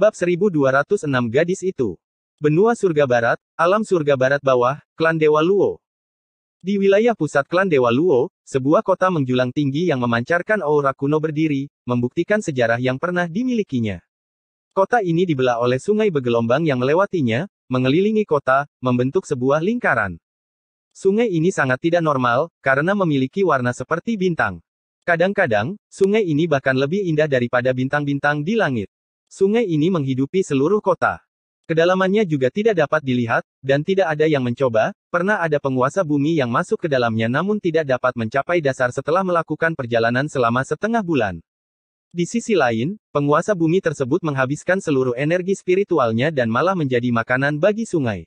Bab 1206 Gadis itu. Benua Surga Barat, Alam Surga Barat Bawah, Klan Dewa Luo. Di wilayah pusat Klan Dewa Luo, sebuah kota menjulang tinggi yang memancarkan aura kuno berdiri, membuktikan sejarah yang pernah dimilikinya. Kota ini dibelah oleh sungai bergelombang yang melewatinya, mengelilingi kota, membentuk sebuah lingkaran. Sungai ini sangat tidak normal, karena memiliki warna seperti bintang. Kadang-kadang, sungai ini bahkan lebih indah daripada bintang-bintang di langit. Sungai ini menghidupi seluruh kota. Kedalamannya juga tidak dapat dilihat, dan tidak ada yang mencoba, pernah ada penguasa bumi yang masuk ke dalamnya namun tidak dapat mencapai dasar setelah melakukan perjalanan selama setengah bulan. Di sisi lain, penguasa bumi tersebut menghabiskan seluruh energi spiritualnya dan malah menjadi makanan bagi sungai.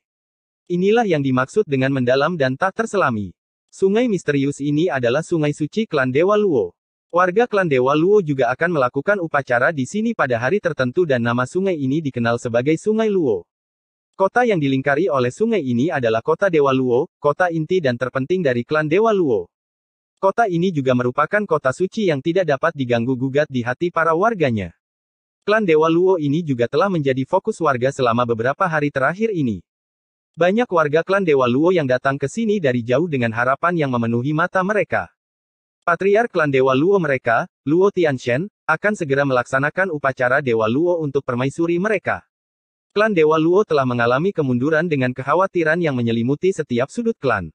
Inilah yang dimaksud dengan mendalam dan tak terselami. Sungai misterius ini adalah sungai suci klan Dewa Luo. Warga klan Dewa Luo juga akan melakukan upacara di sini pada hari tertentu dan nama sungai ini dikenal sebagai Sungai Luo. Kota yang dilingkari oleh sungai ini adalah kota Dewa Luo, kota inti dan terpenting dari klan Dewa Luo. Kota ini juga merupakan kota suci yang tidak dapat diganggu-gugat di hati para warganya. Klan Dewa Luo ini juga telah menjadi fokus warga selama beberapa hari terakhir ini. Banyak warga klan Dewa Luo yang datang ke sini dari jauh dengan harapan yang memenuhi mata mereka. Patriark klan Dewa Luo mereka, Luo Tianshen, akan segera melaksanakan upacara Dewa Luo untuk permaisuri mereka. Klan Dewa Luo telah mengalami kemunduran dengan kekhawatiran yang menyelimuti setiap sudut klan.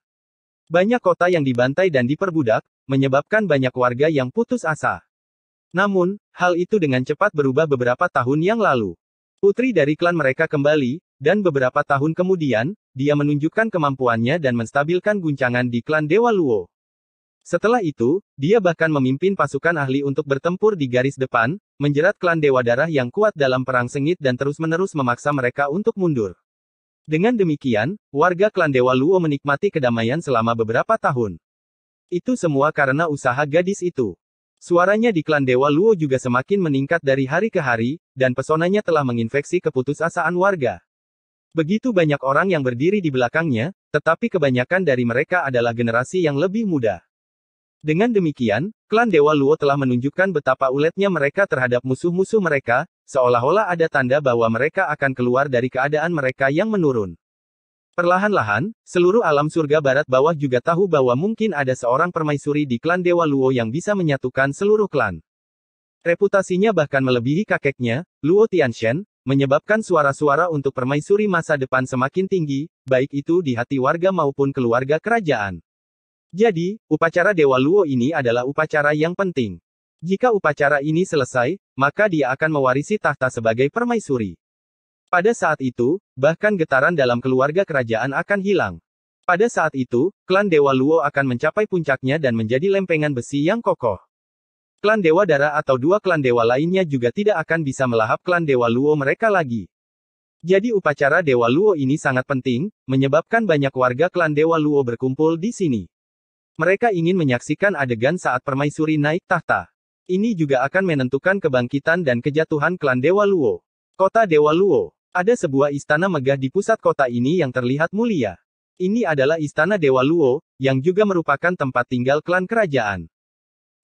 Banyak kota yang dibantai dan diperbudak, menyebabkan banyak warga yang putus asa. Namun, hal itu dengan cepat berubah beberapa tahun yang lalu. Putri dari klan mereka kembali, dan beberapa tahun kemudian, dia menunjukkan kemampuannya dan menstabilkan guncangan di klan Dewa Luo. Setelah itu, dia bahkan memimpin pasukan ahli untuk bertempur di garis depan, menjerat klan Dewa Darah yang kuat dalam perang sengit dan terus-menerus memaksa mereka untuk mundur. Dengan demikian, warga klan Dewa Luo menikmati kedamaian selama beberapa tahun. Itu semua karena usaha gadis itu. Suaranya di klan Dewa Luo juga semakin meningkat dari hari ke hari, dan pesonanya telah menginfeksi keputusasaan warga. Begitu banyak orang yang berdiri di belakangnya, tetapi kebanyakan dari mereka adalah generasi yang lebih muda. Dengan demikian, klan Dewa Luo telah menunjukkan betapa uletnya mereka terhadap musuh-musuh mereka, seolah-olah ada tanda bahwa mereka akan keluar dari keadaan mereka yang menurun. Perlahan-lahan, seluruh alam surga barat bawah juga tahu bahwa mungkin ada seorang permaisuri di klan Dewa Luo yang bisa menyatukan seluruh klan. Reputasinya bahkan melebihi kakeknya, Luo Tianshen, menyebabkan suara-suara untuk permaisuri masa depan semakin tinggi, baik itu di hati warga maupun keluarga kerajaan. Jadi, upacara Dewa Luo ini adalah upacara yang penting. Jika upacara ini selesai, maka dia akan mewarisi tahta sebagai permaisuri. Pada saat itu, bahkan getaran dalam keluarga kerajaan akan hilang. Pada saat itu, klan Dewa Luo akan mencapai puncaknya dan menjadi lempengan besi yang kokoh. Klan Dewa Dara atau dua klan dewa lainnya juga tidak akan bisa melahap klan Dewa Luo mereka lagi. Jadi upacara Dewa Luo ini sangat penting, menyebabkan banyak warga klan Dewa Luo berkumpul di sini. Mereka ingin menyaksikan adegan saat permaisuri naik tahta. Ini juga akan menentukan kebangkitan dan kejatuhan klan Dewa Luo. Kota Dewa Luo. Ada sebuah istana megah di pusat kota ini yang terlihat mulia. Ini adalah istana Dewa Luo, yang juga merupakan tempat tinggal klan kerajaan.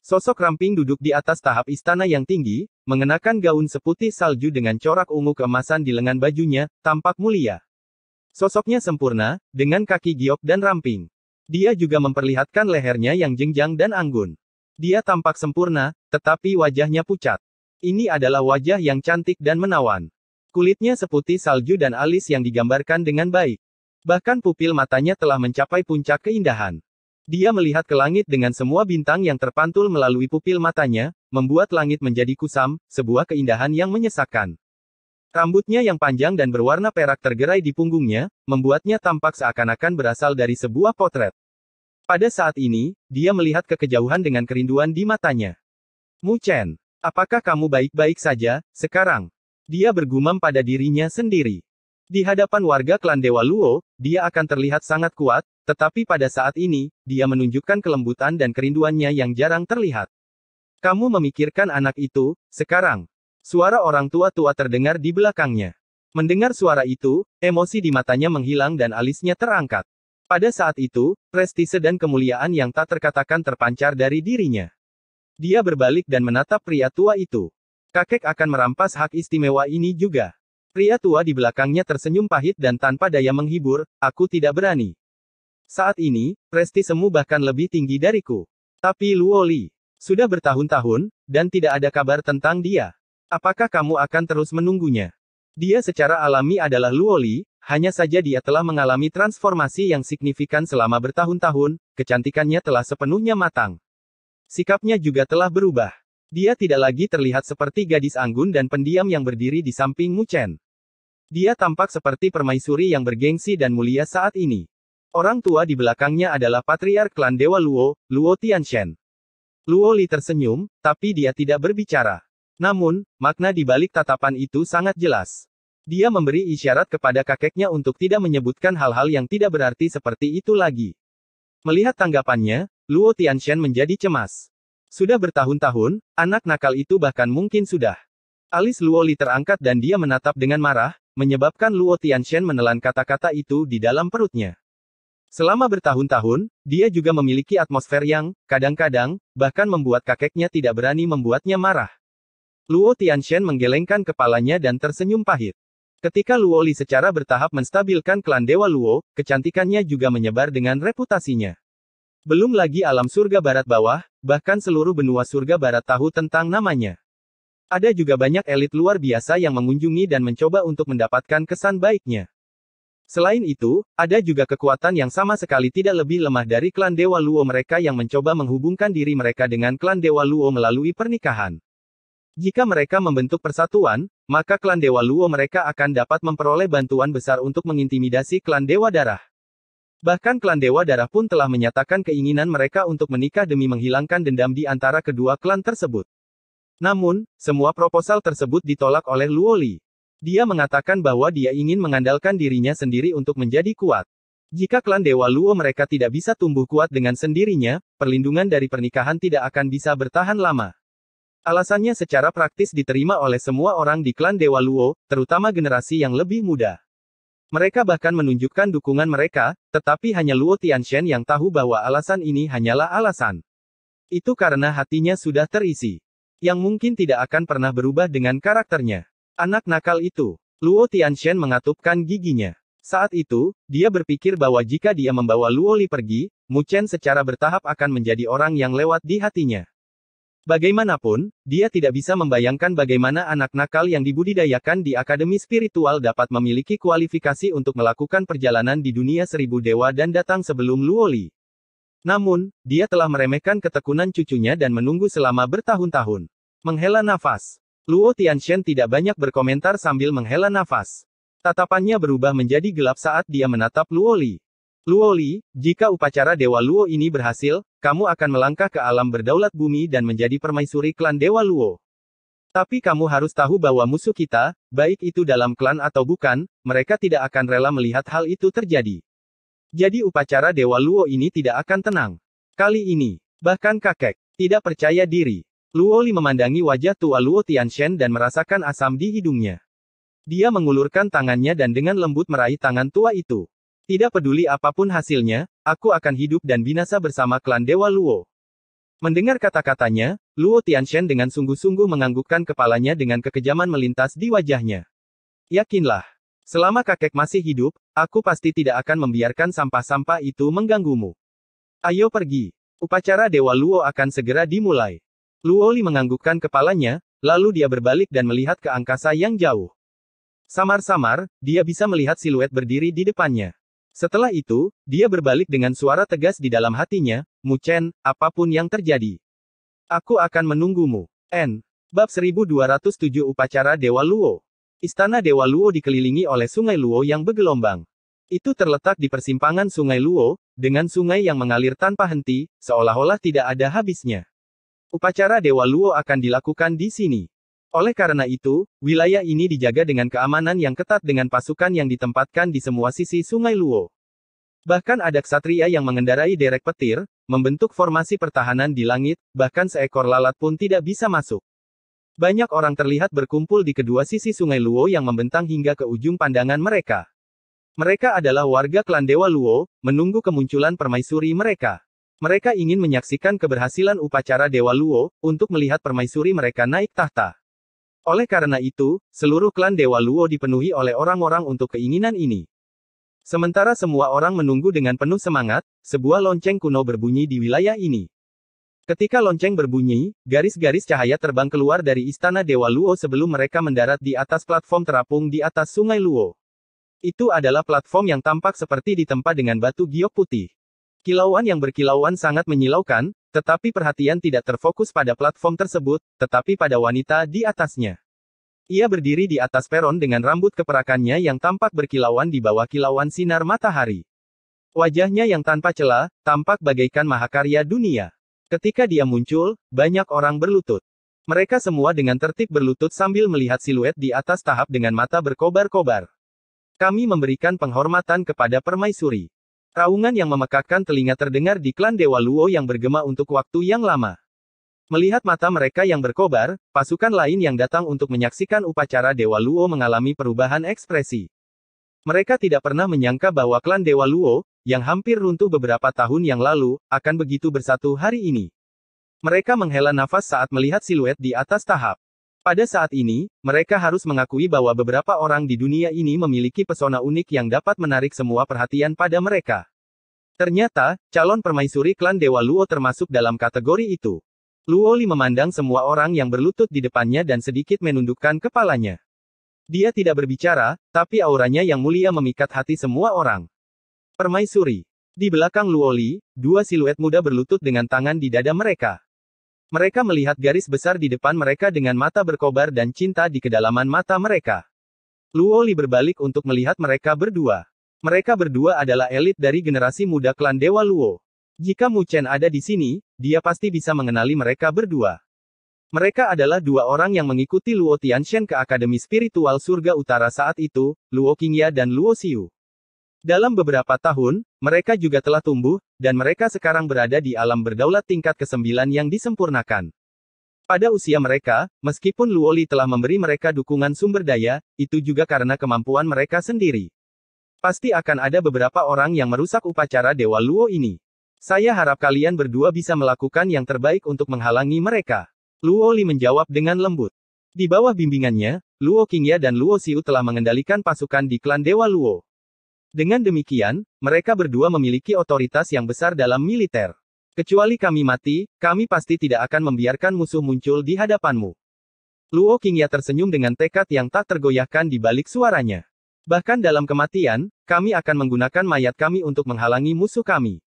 Sosok ramping duduk di atas tahap istana yang tinggi, mengenakan gaun seputih salju dengan corak ungu keemasan di lengan bajunya, tampak mulia. Sosoknya sempurna, dengan kaki giok dan ramping. Dia juga memperlihatkan lehernya yang jengjang dan anggun. Dia tampak sempurna, tetapi wajahnya pucat. Ini adalah wajah yang cantik dan menawan. Kulitnya seputih salju dan alis yang digambarkan dengan baik. Bahkan pupil matanya telah mencapai puncak keindahan. Dia melihat ke langit dengan semua bintang yang terpantul melalui pupil matanya, membuat langit menjadi kusam, sebuah keindahan yang menyesakkan. Rambutnya yang panjang dan berwarna perak tergerai di punggungnya, membuatnya tampak seakan-akan berasal dari sebuah potret. Pada saat ini, dia melihat ke dengan kerinduan di matanya. Mu Chen, apakah kamu baik-baik saja, sekarang? Dia bergumam pada dirinya sendiri. Di hadapan warga klan Dewa Luo, dia akan terlihat sangat kuat, tetapi pada saat ini, dia menunjukkan kelembutan dan kerinduannya yang jarang terlihat. Kamu memikirkan anak itu, sekarang. Suara orang tua-tua terdengar di belakangnya. Mendengar suara itu, emosi di matanya menghilang dan alisnya terangkat. Pada saat itu, prestise dan kemuliaan yang tak terkatakan terpancar dari dirinya. Dia berbalik dan menatap pria tua itu. Kakek akan merampas hak istimewa ini juga. Pria tua di belakangnya tersenyum pahit dan tanpa daya menghibur, aku tidak berani. Saat ini, prestisemu bahkan lebih tinggi dariku. Tapi Luoli, sudah bertahun-tahun, dan tidak ada kabar tentang dia. Apakah kamu akan terus menunggunya? Dia secara alami adalah Luoli, hanya saja dia telah mengalami transformasi yang signifikan selama bertahun-tahun, kecantikannya telah sepenuhnya matang. Sikapnya juga telah berubah. Dia tidak lagi terlihat seperti gadis anggun dan pendiam yang berdiri di samping Muchen. Dia tampak seperti permaisuri yang bergengsi dan mulia saat ini. Orang tua di belakangnya adalah patriark klan Dewa Luo, Luo Tianshen. Luo Li tersenyum, tapi dia tidak berbicara. Namun, makna di balik tatapan itu sangat jelas. Dia memberi isyarat kepada kakeknya untuk tidak menyebutkan hal-hal yang tidak berarti seperti itu lagi. Melihat tanggapannya, Luo Tianxian menjadi cemas. Sudah bertahun-tahun, anak nakal itu bahkan mungkin sudah. Alis Luo Li terangkat dan dia menatap dengan marah, menyebabkan Luo Tianxian menelan kata-kata itu di dalam perutnya. Selama bertahun-tahun, dia juga memiliki atmosfer yang, kadang-kadang, bahkan membuat kakeknya tidak berani membuatnya marah. Luo Tianxian menggelengkan kepalanya dan tersenyum pahit. Ketika Luo Li secara bertahap menstabilkan klan Dewa Luo, kecantikannya juga menyebar dengan reputasinya. Belum lagi alam surga barat bawah, bahkan seluruh benua surga barat tahu tentang namanya. Ada juga banyak elit luar biasa yang mengunjungi dan mencoba untuk mendapatkan kesan baiknya. Selain itu, ada juga kekuatan yang sama sekali tidak lebih lemah dari klan Dewa Luo mereka yang mencoba menghubungkan diri mereka dengan klan Dewa Luo melalui pernikahan. Jika mereka membentuk persatuan, maka klan Dewa Luo mereka akan dapat memperoleh bantuan besar untuk mengintimidasi klan Dewa Darah. Bahkan klan Dewa Darah pun telah menyatakan keinginan mereka untuk menikah demi menghilangkan dendam di antara kedua klan tersebut. Namun, semua proposal tersebut ditolak oleh Luo Li. Dia mengatakan bahwa dia ingin mengandalkan dirinya sendiri untuk menjadi kuat. Jika klan Dewa Luo mereka tidak bisa tumbuh kuat dengan sendirinya, perlindungan dari pernikahan tidak akan bisa bertahan lama. Alasannya secara praktis diterima oleh semua orang di klan Dewa Luo, terutama generasi yang lebih muda. Mereka bahkan menunjukkan dukungan mereka, tetapi hanya Luo Tianshen yang tahu bahwa alasan ini hanyalah alasan. Itu karena hatinya sudah terisi. Yang mungkin tidak akan pernah berubah dengan karakternya. Anak nakal itu, Luo Tianshen mengatupkan giginya. Saat itu, dia berpikir bahwa jika dia membawa Luo Li pergi, Mu Chen secara bertahap akan menjadi orang yang lewat di hatinya. Bagaimanapun, dia tidak bisa membayangkan bagaimana anak nakal yang dibudidayakan di Akademi Spiritual dapat memiliki kualifikasi untuk melakukan perjalanan di dunia seribu dewa dan datang sebelum Luoli. Namun, dia telah meremehkan ketekunan cucunya dan menunggu selama bertahun-tahun. Menghela nafas. Luo Tianxian tidak banyak berkomentar sambil menghela nafas. Tatapannya berubah menjadi gelap saat dia menatap Luoli. Luoli, jika upacara Dewa Luo ini berhasil, kamu akan melangkah ke alam berdaulat bumi dan menjadi permaisuri klan Dewa Luo. Tapi kamu harus tahu bahwa musuh kita, baik itu dalam klan atau bukan, mereka tidak akan rela melihat hal itu terjadi. Jadi upacara Dewa Luo ini tidak akan tenang. Kali ini, bahkan kakek, tidak percaya diri. Luo Li memandangi wajah tua Luo Tianshen dan merasakan asam di hidungnya. Dia mengulurkan tangannya dan dengan lembut meraih tangan tua itu. Tidak peduli apapun hasilnya, Aku akan hidup dan binasa bersama klan Dewa Luo. Mendengar kata-katanya, Luo Tianshen dengan sungguh-sungguh menganggukkan kepalanya dengan kekejaman melintas di wajahnya. Yakinlah, selama kakek masih hidup, aku pasti tidak akan membiarkan sampah-sampah itu mengganggumu. Ayo pergi. Upacara Dewa Luo akan segera dimulai. Luo Li menganggukkan kepalanya, lalu dia berbalik dan melihat ke angkasa yang jauh. Samar-samar, dia bisa melihat siluet berdiri di depannya. Setelah itu, dia berbalik dengan suara tegas di dalam hatinya, Mu Chen. apapun yang terjadi. Aku akan menunggumu. N. Bab 1207 Upacara Dewa Luo. Istana Dewa Luo dikelilingi oleh sungai Luo yang bergelombang. Itu terletak di persimpangan sungai Luo, dengan sungai yang mengalir tanpa henti, seolah-olah tidak ada habisnya. Upacara Dewa Luo akan dilakukan di sini. Oleh karena itu, wilayah ini dijaga dengan keamanan yang ketat dengan pasukan yang ditempatkan di semua sisi Sungai Luo. Bahkan ada ksatria yang mengendarai derek petir, membentuk formasi pertahanan di langit, bahkan seekor lalat pun tidak bisa masuk. Banyak orang terlihat berkumpul di kedua sisi Sungai Luo yang membentang hingga ke ujung pandangan mereka. Mereka adalah warga klan Dewa Luo, menunggu kemunculan permaisuri mereka. Mereka ingin menyaksikan keberhasilan upacara Dewa Luo, untuk melihat permaisuri mereka naik tahta. Oleh karena itu, seluruh klan Dewa Luo dipenuhi oleh orang-orang untuk keinginan ini. Sementara semua orang menunggu dengan penuh semangat, sebuah lonceng kuno berbunyi di wilayah ini. Ketika lonceng berbunyi, garis-garis cahaya terbang keluar dari istana Dewa Luo sebelum mereka mendarat di atas platform terapung di atas sungai Luo. Itu adalah platform yang tampak seperti ditempa dengan batu giok putih. Kilauan yang berkilauan sangat menyilaukan, tetapi perhatian tidak terfokus pada platform tersebut, tetapi pada wanita di atasnya. Ia berdiri di atas peron dengan rambut keperakannya yang tampak berkilauan di bawah kilauan sinar matahari. Wajahnya yang tanpa celah, tampak bagaikan mahakarya dunia. Ketika dia muncul, banyak orang berlutut. Mereka semua dengan tertib berlutut sambil melihat siluet di atas tahap dengan mata berkobar-kobar. Kami memberikan penghormatan kepada permaisuri. Raungan yang memekakkan telinga terdengar di klan Dewa Luo yang bergema untuk waktu yang lama. Melihat mata mereka yang berkobar, pasukan lain yang datang untuk menyaksikan upacara Dewa Luo mengalami perubahan ekspresi. Mereka tidak pernah menyangka bahwa klan Dewa Luo, yang hampir runtuh beberapa tahun yang lalu, akan begitu bersatu hari ini. Mereka menghela nafas saat melihat siluet di atas tahap. Pada saat ini, mereka harus mengakui bahwa beberapa orang di dunia ini memiliki pesona unik yang dapat menarik semua perhatian pada mereka. Ternyata, calon permaisuri klan Dewa Luo termasuk dalam kategori itu. Luo Li memandang semua orang yang berlutut di depannya dan sedikit menundukkan kepalanya. Dia tidak berbicara, tapi auranya yang mulia memikat hati semua orang. Permaisuri. Di belakang Luo Li, dua siluet muda berlutut dengan tangan di dada mereka. Mereka melihat garis besar di depan mereka dengan mata berkobar dan cinta di kedalaman mata mereka. Luo Li berbalik untuk melihat mereka berdua. Mereka berdua adalah elit dari generasi muda klan Dewa Luo. Jika Mu Chen ada di sini, dia pasti bisa mengenali mereka berdua. Mereka adalah dua orang yang mengikuti Luo Tianshen ke Akademi Spiritual Surga Utara saat itu, Luo Qingya dan Luo Xiu. Dalam beberapa tahun, mereka juga telah tumbuh, dan mereka sekarang berada di alam berdaulat tingkat kesembilan yang disempurnakan. Pada usia mereka, meskipun Luoli telah memberi mereka dukungan sumber daya, itu juga karena kemampuan mereka sendiri. Pasti akan ada beberapa orang yang merusak upacara Dewa Luo ini. Saya harap kalian berdua bisa melakukan yang terbaik untuk menghalangi mereka. Luoli menjawab dengan lembut. Di bawah bimbingannya, Luo Qingya dan Luo Xiu telah mengendalikan pasukan di klan Dewa Luo. Dengan demikian, mereka berdua memiliki otoritas yang besar dalam militer. Kecuali kami mati, kami pasti tidak akan membiarkan musuh muncul di hadapanmu. Luo Qingya tersenyum dengan tekad yang tak tergoyahkan di balik suaranya. Bahkan dalam kematian, kami akan menggunakan mayat kami untuk menghalangi musuh kami.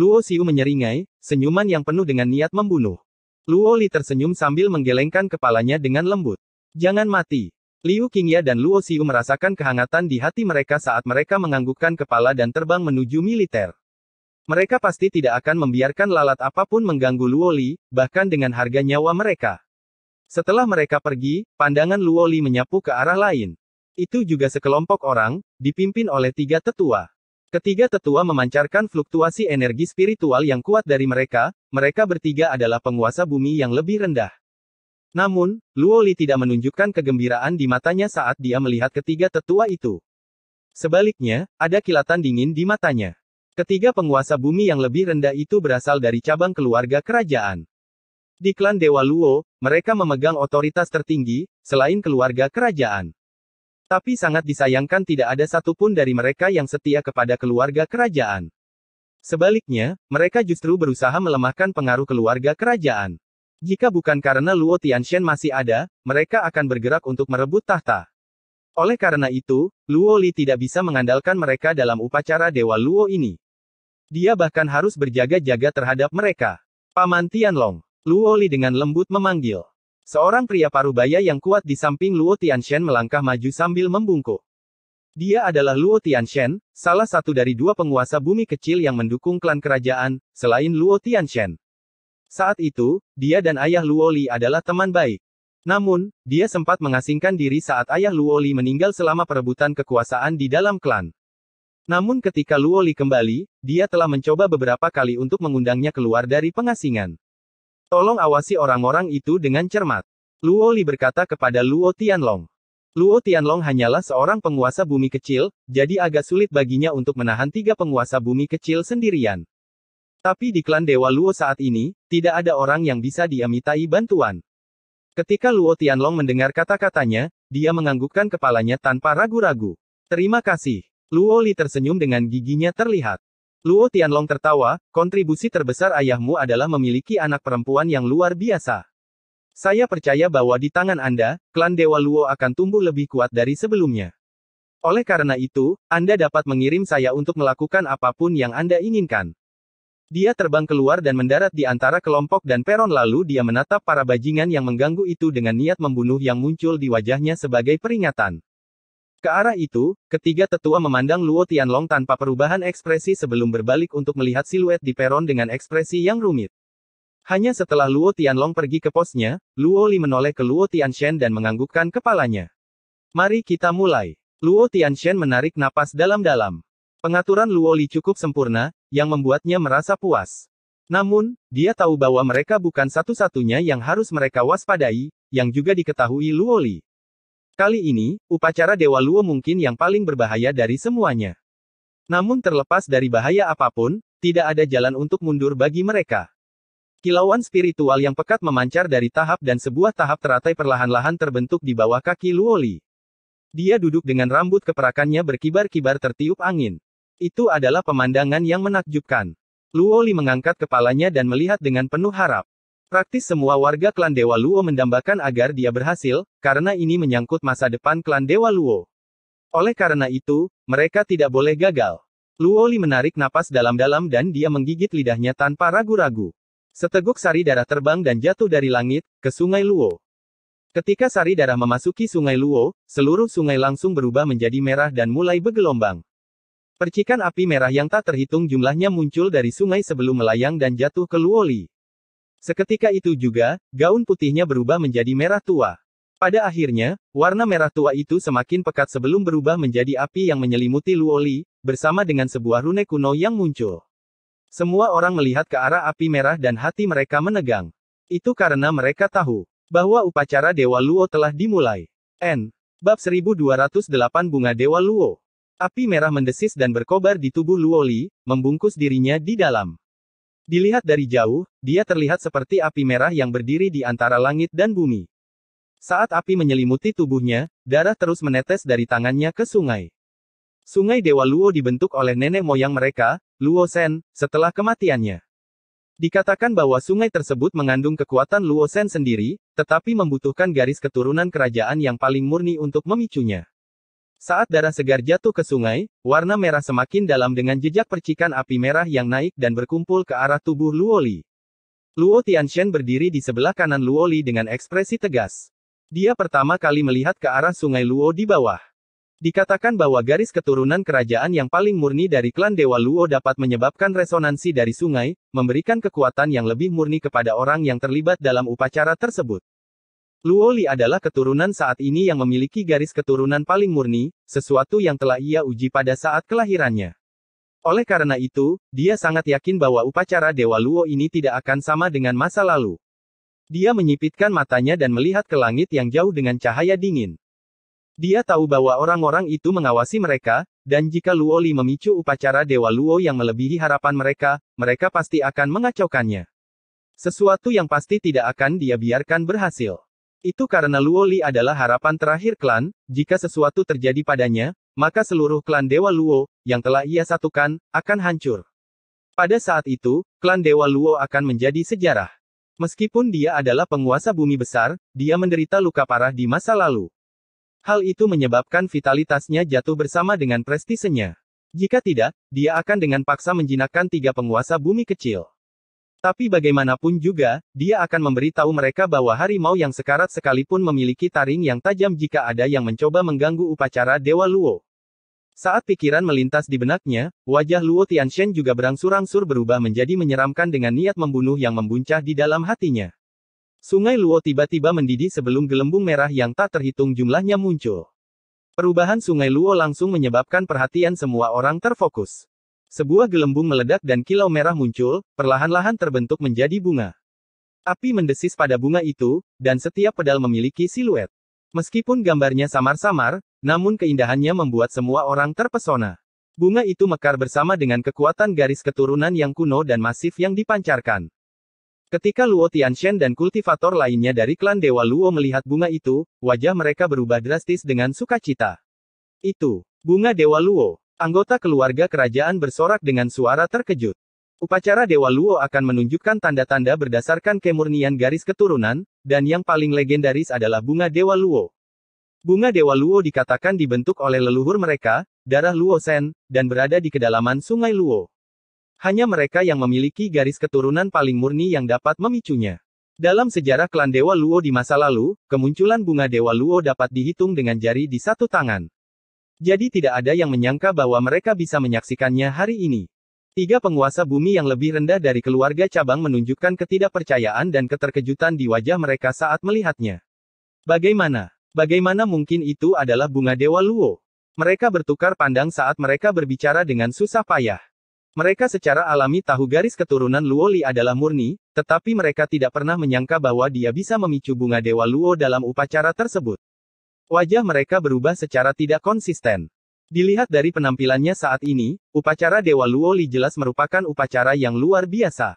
Luo Xiu menyeringai, senyuman yang penuh dengan niat membunuh. Luo Li tersenyum sambil menggelengkan kepalanya dengan lembut. Jangan mati. Liu Qingya dan Luo Xiu merasakan kehangatan di hati mereka saat mereka menganggukkan kepala dan terbang menuju militer. Mereka pasti tidak akan membiarkan lalat apapun mengganggu Luo Li, bahkan dengan harga nyawa mereka. Setelah mereka pergi, pandangan Luo Li menyapu ke arah lain. Itu juga sekelompok orang, dipimpin oleh tiga tetua. Ketiga tetua memancarkan fluktuasi energi spiritual yang kuat dari mereka, mereka bertiga adalah penguasa bumi yang lebih rendah. Namun, Luo Li tidak menunjukkan kegembiraan di matanya saat dia melihat ketiga tetua itu. Sebaliknya, ada kilatan dingin di matanya. Ketiga penguasa bumi yang lebih rendah itu berasal dari cabang keluarga kerajaan. Di klan Dewa Luo, mereka memegang otoritas tertinggi, selain keluarga kerajaan. Tapi sangat disayangkan tidak ada satupun dari mereka yang setia kepada keluarga kerajaan. Sebaliknya, mereka justru berusaha melemahkan pengaruh keluarga kerajaan. Jika bukan karena Luo Tianxian masih ada, mereka akan bergerak untuk merebut tahta. Oleh karena itu, Luo Li tidak bisa mengandalkan mereka dalam upacara Dewa Luo ini. Dia bahkan harus berjaga-jaga terhadap mereka. Paman Tianlong, Luo Li dengan lembut memanggil. Seorang pria parubaya yang kuat di samping Luo Tianxian melangkah maju sambil membungkuk. Dia adalah Luo Tianxian, salah satu dari dua penguasa bumi kecil yang mendukung klan kerajaan, selain Luo Tianxian. Saat itu, dia dan ayah Luoli adalah teman baik. Namun, dia sempat mengasingkan diri saat ayah Luoli meninggal selama perebutan kekuasaan di dalam klan. Namun ketika Luoli kembali, dia telah mencoba beberapa kali untuk mengundangnya keluar dari pengasingan. Tolong awasi orang-orang itu dengan cermat. Luoli berkata kepada Luo Tianlong. Luo Tianlong hanyalah seorang penguasa bumi kecil, jadi agak sulit baginya untuk menahan tiga penguasa bumi kecil sendirian. Tapi di klan Dewa Luo saat ini, tidak ada orang yang bisa dia mintai bantuan. Ketika Luo Tianlong mendengar kata-katanya, dia menganggukkan kepalanya tanpa ragu-ragu. Terima kasih. Luo Li tersenyum dengan giginya terlihat. Luo Tianlong tertawa, kontribusi terbesar ayahmu adalah memiliki anak perempuan yang luar biasa. Saya percaya bahwa di tangan Anda, klan Dewa Luo akan tumbuh lebih kuat dari sebelumnya. Oleh karena itu, Anda dapat mengirim saya untuk melakukan apapun yang Anda inginkan. Dia terbang keluar dan mendarat di antara kelompok dan peron lalu dia menatap para bajingan yang mengganggu itu dengan niat membunuh yang muncul di wajahnya sebagai peringatan. Ke arah itu, ketiga tetua memandang Luo Tianlong tanpa perubahan ekspresi sebelum berbalik untuk melihat siluet di peron dengan ekspresi yang rumit. Hanya setelah Luo Tianlong pergi ke posnya, Luo Li menoleh ke Luo Tianshen dan menganggukkan kepalanya. Mari kita mulai. Luo Tianshen menarik napas dalam-dalam. Pengaturan Luo Li cukup sempurna, yang membuatnya merasa puas. Namun, dia tahu bahwa mereka bukan satu-satunya yang harus mereka waspadai, yang juga diketahui Luoli. Kali ini, upacara Dewa Luo mungkin yang paling berbahaya dari semuanya. Namun terlepas dari bahaya apapun, tidak ada jalan untuk mundur bagi mereka. Kilauan spiritual yang pekat memancar dari tahap dan sebuah tahap teratai perlahan-lahan terbentuk di bawah kaki Luoli. Dia duduk dengan rambut keperakannya berkibar-kibar tertiup angin. Itu adalah pemandangan yang menakjubkan. Luoli mengangkat kepalanya dan melihat dengan penuh harap. Praktis semua warga klan Dewa Luo mendambakan agar dia berhasil, karena ini menyangkut masa depan klan Dewa Luo. Oleh karena itu, mereka tidak boleh gagal. Luoli menarik napas dalam-dalam dan dia menggigit lidahnya tanpa ragu-ragu. Seteguk sari darah terbang dan jatuh dari langit, ke sungai Luo. Ketika sari darah memasuki sungai Luo, seluruh sungai langsung berubah menjadi merah dan mulai bergelombang. Percikan api merah yang tak terhitung jumlahnya muncul dari sungai sebelum melayang dan jatuh ke Luoli. Seketika itu juga, gaun putihnya berubah menjadi merah tua. Pada akhirnya, warna merah tua itu semakin pekat sebelum berubah menjadi api yang menyelimuti Luoli, bersama dengan sebuah rune kuno yang muncul. Semua orang melihat ke arah api merah dan hati mereka menegang. Itu karena mereka tahu bahwa upacara Dewa Luo telah dimulai. N. Bab 1208 Bunga Dewa Luo Api merah mendesis dan berkobar di tubuh Luoli, membungkus dirinya di dalam. Dilihat dari jauh, dia terlihat seperti api merah yang berdiri di antara langit dan bumi. Saat api menyelimuti tubuhnya, darah terus menetes dari tangannya ke sungai. Sungai Dewa Luo dibentuk oleh nenek moyang mereka, Luo Sen, setelah kematiannya. Dikatakan bahwa sungai tersebut mengandung kekuatan Luo Sen sendiri, tetapi membutuhkan garis keturunan kerajaan yang paling murni untuk memicunya. Saat darah segar jatuh ke sungai, warna merah semakin dalam dengan jejak percikan api merah yang naik dan berkumpul ke arah tubuh Luoli. Luo Tianxian berdiri di sebelah kanan Luoli dengan ekspresi tegas. Dia pertama kali melihat ke arah sungai Luo di bawah. Dikatakan bahwa garis keturunan kerajaan yang paling murni dari klan Dewa Luo dapat menyebabkan resonansi dari sungai, memberikan kekuatan yang lebih murni kepada orang yang terlibat dalam upacara tersebut. Luoli adalah keturunan saat ini yang memiliki garis keturunan paling murni, sesuatu yang telah ia uji pada saat kelahirannya. Oleh karena itu, dia sangat yakin bahwa upacara Dewa Luo ini tidak akan sama dengan masa lalu. Dia menyipitkan matanya dan melihat ke langit yang jauh dengan cahaya dingin. Dia tahu bahwa orang-orang itu mengawasi mereka, dan jika Luoli memicu upacara Dewa Luo yang melebihi harapan mereka, mereka pasti akan mengacaukannya. Sesuatu yang pasti tidak akan dia biarkan berhasil. Itu karena Luo Li adalah harapan terakhir klan, jika sesuatu terjadi padanya, maka seluruh klan Dewa Luo, yang telah ia satukan, akan hancur. Pada saat itu, klan Dewa Luo akan menjadi sejarah. Meskipun dia adalah penguasa bumi besar, dia menderita luka parah di masa lalu. Hal itu menyebabkan vitalitasnya jatuh bersama dengan prestisenya. Jika tidak, dia akan dengan paksa menjinakkan tiga penguasa bumi kecil. Tapi bagaimanapun juga, dia akan memberitahu mereka bahwa harimau yang sekarat sekalipun memiliki taring yang tajam jika ada yang mencoba mengganggu upacara Dewa Luo. Saat pikiran melintas di benaknya, wajah Luo Tianshen juga berangsur-angsur berubah menjadi menyeramkan dengan niat membunuh yang membuncah di dalam hatinya. Sungai Luo tiba-tiba mendidih sebelum gelembung merah yang tak terhitung jumlahnya muncul. Perubahan Sungai Luo langsung menyebabkan perhatian semua orang terfokus. Sebuah gelembung meledak dan kilau merah muncul, perlahan-lahan terbentuk menjadi bunga. Api mendesis pada bunga itu, dan setiap pedal memiliki siluet. Meskipun gambarnya samar-samar, namun keindahannya membuat semua orang terpesona. Bunga itu mekar bersama dengan kekuatan garis keturunan yang kuno dan masif yang dipancarkan. Ketika Luo Tianshen dan kultivator lainnya dari klan Dewa Luo melihat bunga itu, wajah mereka berubah drastis dengan sukacita. Itu, bunga Dewa Luo. Anggota keluarga kerajaan bersorak dengan suara terkejut. Upacara Dewa Luo akan menunjukkan tanda-tanda berdasarkan kemurnian garis keturunan, dan yang paling legendaris adalah bunga Dewa Luo. Bunga Dewa Luo dikatakan dibentuk oleh leluhur mereka, darah Luo Sen, dan berada di kedalaman sungai Luo. Hanya mereka yang memiliki garis keturunan paling murni yang dapat memicunya. Dalam sejarah klan Dewa Luo di masa lalu, kemunculan bunga Dewa Luo dapat dihitung dengan jari di satu tangan. Jadi tidak ada yang menyangka bahwa mereka bisa menyaksikannya hari ini. Tiga penguasa bumi yang lebih rendah dari keluarga cabang menunjukkan ketidakpercayaan dan keterkejutan di wajah mereka saat melihatnya. Bagaimana? Bagaimana mungkin itu adalah bunga dewa Luo? Mereka bertukar pandang saat mereka berbicara dengan susah payah. Mereka secara alami tahu garis keturunan Luo Li adalah murni, tetapi mereka tidak pernah menyangka bahwa dia bisa memicu bunga dewa Luo dalam upacara tersebut. Wajah mereka berubah secara tidak konsisten. Dilihat dari penampilannya saat ini, upacara Dewa Luoli jelas merupakan upacara yang luar biasa.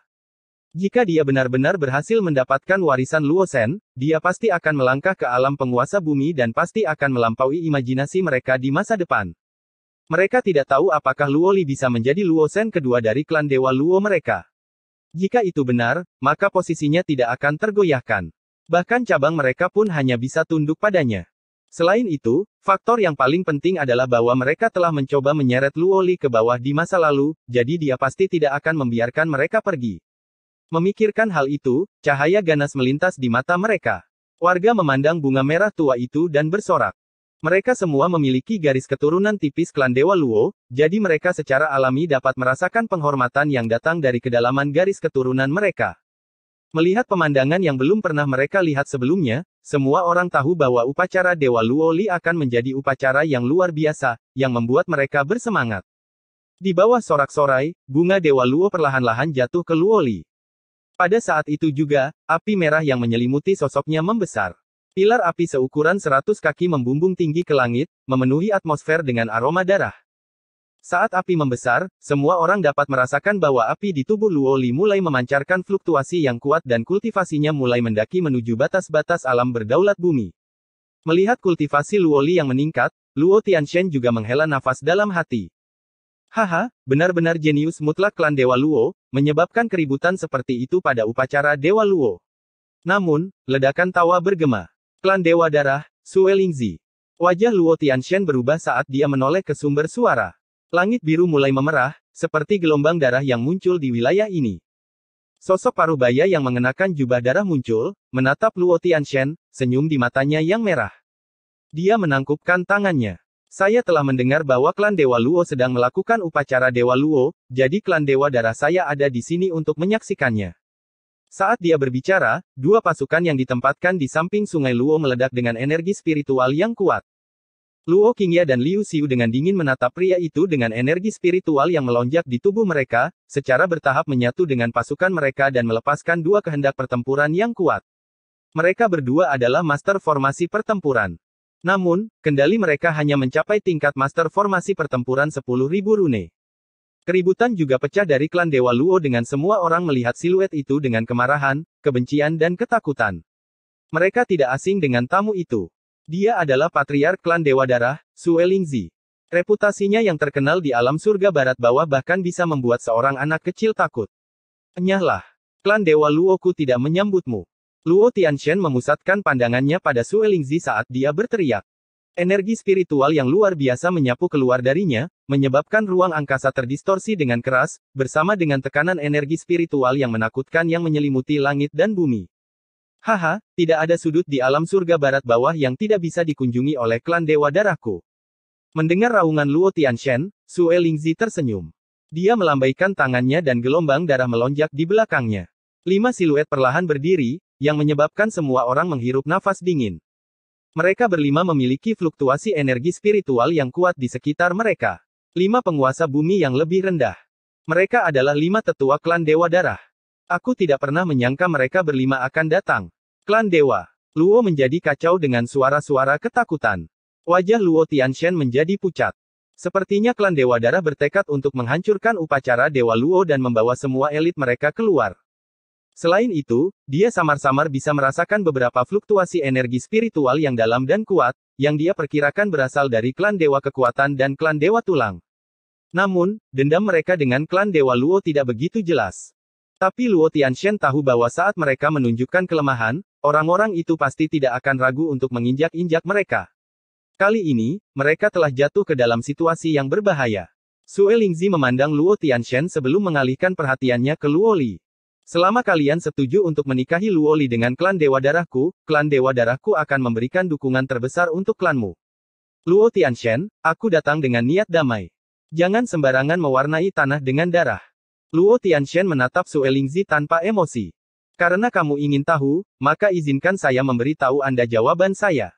Jika dia benar-benar berhasil mendapatkan warisan Luosen, dia pasti akan melangkah ke alam penguasa bumi dan pasti akan melampaui imajinasi mereka di masa depan. Mereka tidak tahu apakah Luoli bisa menjadi Luosen kedua dari klan Dewa Luo mereka. Jika itu benar, maka posisinya tidak akan tergoyahkan. Bahkan cabang mereka pun hanya bisa tunduk padanya. Selain itu, faktor yang paling penting adalah bahwa mereka telah mencoba menyeret Luoli ke bawah di masa lalu, jadi dia pasti tidak akan membiarkan mereka pergi. Memikirkan hal itu, cahaya ganas melintas di mata mereka. Warga memandang bunga merah tua itu dan bersorak. Mereka semua memiliki garis keturunan tipis klan Dewa Luo, jadi mereka secara alami dapat merasakan penghormatan yang datang dari kedalaman garis keturunan mereka. Melihat pemandangan yang belum pernah mereka lihat sebelumnya, semua orang tahu bahwa upacara Dewa Luoli akan menjadi upacara yang luar biasa, yang membuat mereka bersemangat. Di bawah sorak-sorai, bunga Dewa Luo perlahan-lahan jatuh ke Luoli. Pada saat itu juga, api merah yang menyelimuti sosoknya membesar. Pilar api seukuran 100 kaki membumbung tinggi ke langit, memenuhi atmosfer dengan aroma darah. Saat api membesar, semua orang dapat merasakan bahwa api di tubuh Luo Luoli mulai memancarkan fluktuasi yang kuat dan kultivasinya mulai mendaki menuju batas-batas alam berdaulat bumi. Melihat kultivasi Luo Luoli yang meningkat, Luo Tianshen juga menghela nafas dalam hati. Haha, benar-benar jenius mutlak klan Dewa Luo, menyebabkan keributan seperti itu pada upacara Dewa Luo. Namun, ledakan tawa bergema. Klan Dewa Darah, Sue Lingzi. Wajah Luo Tianshen berubah saat dia menoleh ke sumber suara. Langit biru mulai memerah, seperti gelombang darah yang muncul di wilayah ini. Sosok paruh baya yang mengenakan jubah darah muncul, menatap Luo Tianshen, senyum di matanya yang merah. Dia menangkupkan tangannya. Saya telah mendengar bahwa klan Dewa Luo sedang melakukan upacara Dewa Luo, jadi klan Dewa Darah saya ada di sini untuk menyaksikannya. Saat dia berbicara, dua pasukan yang ditempatkan di samping sungai Luo meledak dengan energi spiritual yang kuat. Luo Qingya dan Liu Xiu dengan dingin menatap pria itu dengan energi spiritual yang melonjak di tubuh mereka, secara bertahap menyatu dengan pasukan mereka dan melepaskan dua kehendak pertempuran yang kuat. Mereka berdua adalah master formasi pertempuran. Namun, kendali mereka hanya mencapai tingkat master formasi pertempuran 10.000 rune. Keributan juga pecah dari klan Dewa Luo dengan semua orang melihat siluet itu dengan kemarahan, kebencian dan ketakutan. Mereka tidak asing dengan tamu itu. Dia adalah patriark klan Dewa Darah, Sue Lingzi. Reputasinya yang terkenal di alam surga barat bawah bahkan bisa membuat seorang anak kecil takut. Enyahlah. Klan Dewa Luoku tidak menyambutmu. Luo Tianshan memusatkan pandangannya pada Sue Lingzi saat dia berteriak. Energi spiritual yang luar biasa menyapu keluar darinya, menyebabkan ruang angkasa terdistorsi dengan keras, bersama dengan tekanan energi spiritual yang menakutkan yang menyelimuti langit dan bumi. Haha, tidak ada sudut di alam surga barat bawah yang tidak bisa dikunjungi oleh klan dewa darahku. Mendengar raungan Luo Tianshen, Sue Lingzi tersenyum. Dia melambaikan tangannya dan gelombang darah melonjak di belakangnya. Lima siluet perlahan berdiri, yang menyebabkan semua orang menghirup nafas dingin. Mereka berlima memiliki fluktuasi energi spiritual yang kuat di sekitar mereka. Lima penguasa bumi yang lebih rendah. Mereka adalah lima tetua klan Dewa Darah. Aku tidak pernah menyangka mereka berlima akan datang. Klan Dewa. Luo menjadi kacau dengan suara-suara ketakutan. Wajah Luo Tianxian menjadi pucat. Sepertinya klan Dewa Darah bertekad untuk menghancurkan upacara Dewa Luo dan membawa semua elit mereka keluar. Selain itu, dia samar-samar bisa merasakan beberapa fluktuasi energi spiritual yang dalam dan kuat, yang dia perkirakan berasal dari klan Dewa Kekuatan dan klan Dewa Tulang. Namun, dendam mereka dengan klan Dewa Luo tidak begitu jelas. Tapi Luo Tianxian tahu bahwa saat mereka menunjukkan kelemahan, Orang-orang itu pasti tidak akan ragu untuk menginjak-injak mereka. Kali ini, mereka telah jatuh ke dalam situasi yang berbahaya. Sue Lingzi memandang Luo Tianshen sebelum mengalihkan perhatiannya ke Luo Li. Selama kalian setuju untuk menikahi Luo Li dengan klan Dewa Darahku, klan Dewa Darahku akan memberikan dukungan terbesar untuk klanmu. Luo Tianshen, aku datang dengan niat damai. Jangan sembarangan mewarnai tanah dengan darah. Luo Tianshen menatap Sue Lingzi tanpa emosi. Karena kamu ingin tahu, maka izinkan saya memberi tahu Anda jawaban saya.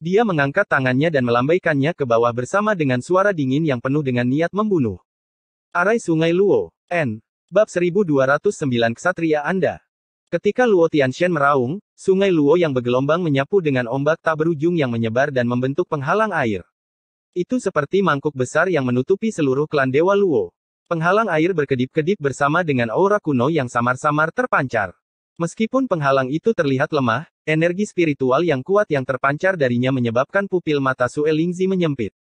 Dia mengangkat tangannya dan melambaikannya ke bawah bersama dengan suara dingin yang penuh dengan niat membunuh. Arai Sungai Luo, N. Bab 1209 Ksatria Anda. Ketika Luo Tianxian meraung, sungai Luo yang bergelombang menyapu dengan ombak tak berujung yang menyebar dan membentuk penghalang air. Itu seperti mangkuk besar yang menutupi seluruh klan Dewa Luo. Penghalang air berkedip-kedip bersama dengan aura kuno yang samar-samar terpancar. Meskipun penghalang itu terlihat lemah, energi spiritual yang kuat yang terpancar darinya menyebabkan pupil mata Sue Lingzi menyempit.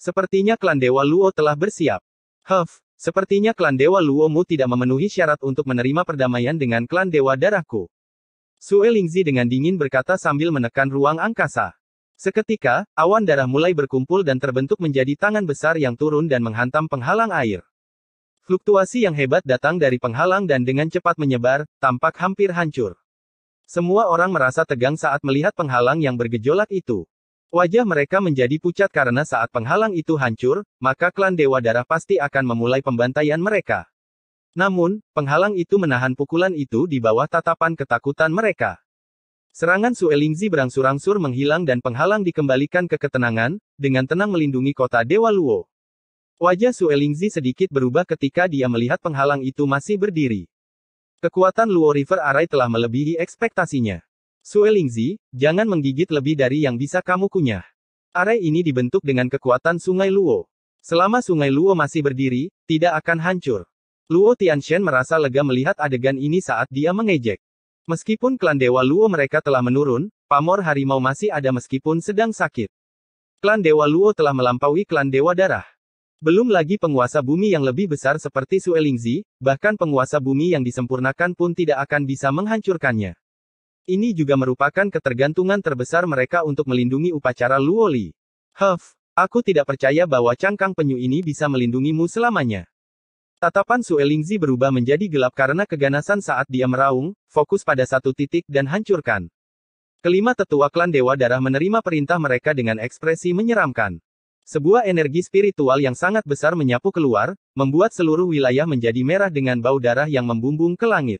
Sepertinya klan Dewa Luo telah bersiap. Huff, sepertinya klan Dewa Luo Mu tidak memenuhi syarat untuk menerima perdamaian dengan klan Dewa Darahku. Sue Lingzi dengan dingin berkata sambil menekan ruang angkasa. Seketika, awan darah mulai berkumpul dan terbentuk menjadi tangan besar yang turun dan menghantam penghalang air. Fluktuasi yang hebat datang dari penghalang dan dengan cepat menyebar, tampak hampir hancur. Semua orang merasa tegang saat melihat penghalang yang bergejolak itu. Wajah mereka menjadi pucat karena saat penghalang itu hancur, maka klan Dewa Darah pasti akan memulai pembantaian mereka. Namun, penghalang itu menahan pukulan itu di bawah tatapan ketakutan mereka. Serangan Suelingzi berangsur-angsur menghilang dan penghalang dikembalikan ke ketenangan, dengan tenang melindungi kota Dewa Luo. Wajah Suelingzi sedikit berubah ketika dia melihat penghalang itu masih berdiri. Kekuatan Luo River Array telah melebihi ekspektasinya. Suelingzi, jangan menggigit lebih dari yang bisa kamu kunyah. Array ini dibentuk dengan kekuatan Sungai Luo. Selama Sungai Luo masih berdiri, tidak akan hancur. Luo Tianxian merasa lega melihat adegan ini saat dia mengejek. Meskipun klan Dewa Luo mereka telah menurun, pamor harimau masih ada meskipun sedang sakit. Klan Dewa Luo telah melampaui klan Dewa Darah. Belum lagi penguasa bumi yang lebih besar seperti Suelingzi, bahkan penguasa bumi yang disempurnakan pun tidak akan bisa menghancurkannya. Ini juga merupakan ketergantungan terbesar mereka untuk melindungi upacara Luoli. Huff, aku tidak percaya bahwa cangkang penyu ini bisa melindungimu selamanya. Tatapan Suelingzi berubah menjadi gelap karena keganasan saat dia meraung, fokus pada satu titik dan hancurkan. Kelima tetua klan Dewa Darah menerima perintah mereka dengan ekspresi menyeramkan. Sebuah energi spiritual yang sangat besar menyapu keluar, membuat seluruh wilayah menjadi merah dengan bau darah yang membumbung ke langit.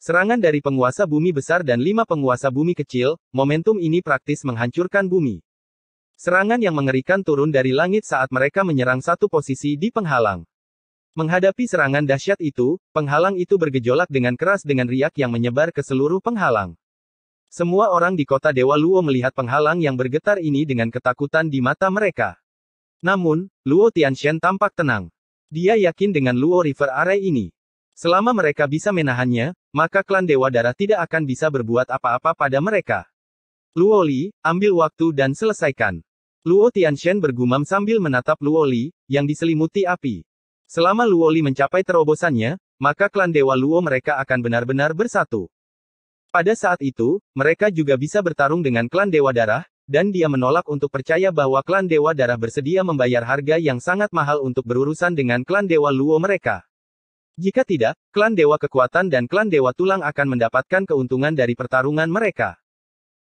Serangan dari penguasa bumi besar dan lima penguasa bumi kecil, momentum ini praktis menghancurkan bumi. Serangan yang mengerikan turun dari langit saat mereka menyerang satu posisi di penghalang. Menghadapi serangan dahsyat itu, penghalang itu bergejolak dengan keras dengan riak yang menyebar ke seluruh penghalang. Semua orang di kota Dewa Luo melihat penghalang yang bergetar ini dengan ketakutan di mata mereka. Namun, Luo Tianxian tampak tenang. Dia yakin dengan Luo River Array ini. Selama mereka bisa menahannya, maka klan Dewa Darah tidak akan bisa berbuat apa-apa pada mereka. Luo Li, ambil waktu dan selesaikan. Luo Tianxian bergumam sambil menatap Luo Li, yang diselimuti api. Selama Luo Li mencapai terobosannya, maka klan Dewa Luo mereka akan benar-benar bersatu. Pada saat itu, mereka juga bisa bertarung dengan klan Dewa Darah, dan dia menolak untuk percaya bahwa klan Dewa Darah bersedia membayar harga yang sangat mahal untuk berurusan dengan klan Dewa Luo mereka. Jika tidak, klan Dewa Kekuatan dan klan Dewa Tulang akan mendapatkan keuntungan dari pertarungan mereka.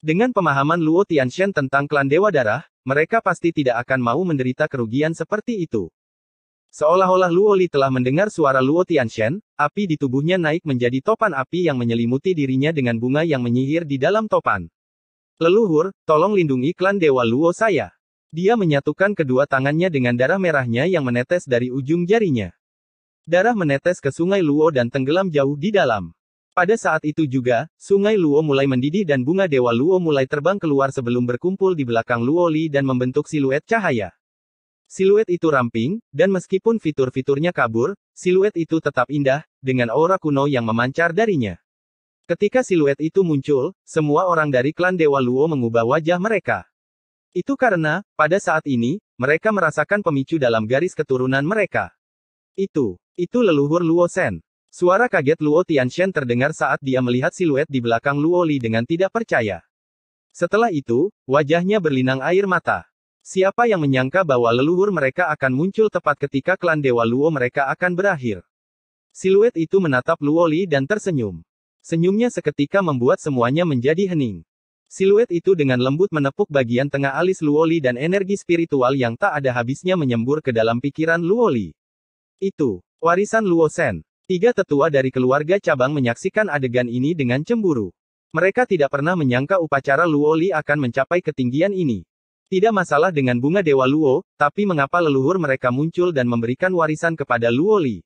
Dengan pemahaman Luo Tianxian tentang klan Dewa Darah, mereka pasti tidak akan mau menderita kerugian seperti itu. Seolah-olah Luo Li telah mendengar suara Luo Tianshen, api di tubuhnya naik menjadi topan api yang menyelimuti dirinya dengan bunga yang menyihir di dalam topan. Leluhur, tolong lindungi klan Dewa Luo saya. Dia menyatukan kedua tangannya dengan darah merahnya yang menetes dari ujung jarinya. Darah menetes ke sungai Luo dan tenggelam jauh di dalam. Pada saat itu juga, sungai Luo mulai mendidih dan bunga Dewa Luo mulai terbang keluar sebelum berkumpul di belakang Luo Li dan membentuk siluet cahaya. Siluet itu ramping, dan meskipun fitur-fiturnya kabur, siluet itu tetap indah, dengan aura kuno yang memancar darinya. Ketika siluet itu muncul, semua orang dari klan Dewa Luo mengubah wajah mereka. Itu karena, pada saat ini, mereka merasakan pemicu dalam garis keturunan mereka. Itu, itu leluhur Luo Sen. Suara kaget Luo Tianxian terdengar saat dia melihat siluet di belakang Luo Li dengan tidak percaya. Setelah itu, wajahnya berlinang air mata. Siapa yang menyangka bahwa leluhur mereka akan muncul tepat ketika klan Dewa Luo mereka akan berakhir? Siluet itu menatap Luo Li dan tersenyum. Senyumnya seketika membuat semuanya menjadi hening. Siluet itu dengan lembut menepuk bagian tengah alis Luo Li dan energi spiritual yang tak ada habisnya menyembur ke dalam pikiran Luoli. Itu, warisan Luo Sen. Tiga tetua dari keluarga cabang menyaksikan adegan ini dengan cemburu. Mereka tidak pernah menyangka upacara Luo Li akan mencapai ketinggian ini. Tidak masalah dengan bunga Dewa Luo, tapi mengapa leluhur mereka muncul dan memberikan warisan kepada Luo Li?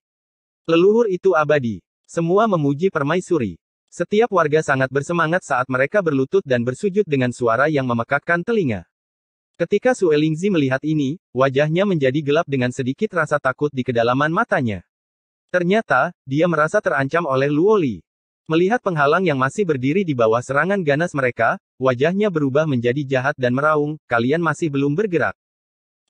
Leluhur itu abadi. Semua memuji permaisuri. Setiap warga sangat bersemangat saat mereka berlutut dan bersujud dengan suara yang memekakkan telinga. Ketika Su Elingzi melihat ini, wajahnya menjadi gelap dengan sedikit rasa takut di kedalaman matanya. Ternyata, dia merasa terancam oleh Luoli. Melihat penghalang yang masih berdiri di bawah serangan ganas mereka, wajahnya berubah menjadi jahat dan meraung, kalian masih belum bergerak.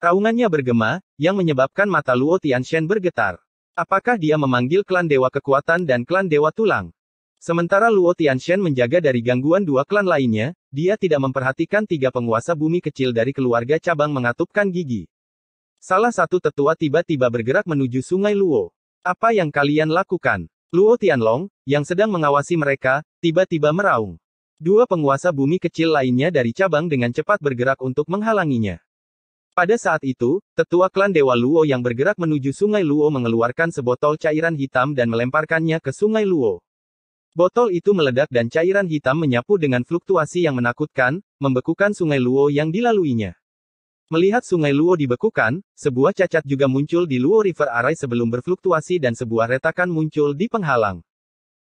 Raungannya bergema, yang menyebabkan mata Luo Tianshen bergetar. Apakah dia memanggil klan Dewa Kekuatan dan klan Dewa Tulang? Sementara Luo Tianshen menjaga dari gangguan dua klan lainnya, dia tidak memperhatikan tiga penguasa bumi kecil dari keluarga cabang mengatupkan gigi. Salah satu tetua tiba-tiba bergerak menuju sungai Luo. Apa yang kalian lakukan? Luo Tianlong, yang sedang mengawasi mereka, tiba-tiba meraung. Dua penguasa bumi kecil lainnya dari cabang dengan cepat bergerak untuk menghalanginya. Pada saat itu, tetua klan Dewa Luo yang bergerak menuju Sungai Luo mengeluarkan sebotol cairan hitam dan melemparkannya ke Sungai Luo. Botol itu meledak dan cairan hitam menyapu dengan fluktuasi yang menakutkan, membekukan Sungai Luo yang dilaluinya. Melihat sungai Luo dibekukan, sebuah cacat juga muncul di Luo River Array sebelum berfluktuasi dan sebuah retakan muncul di penghalang.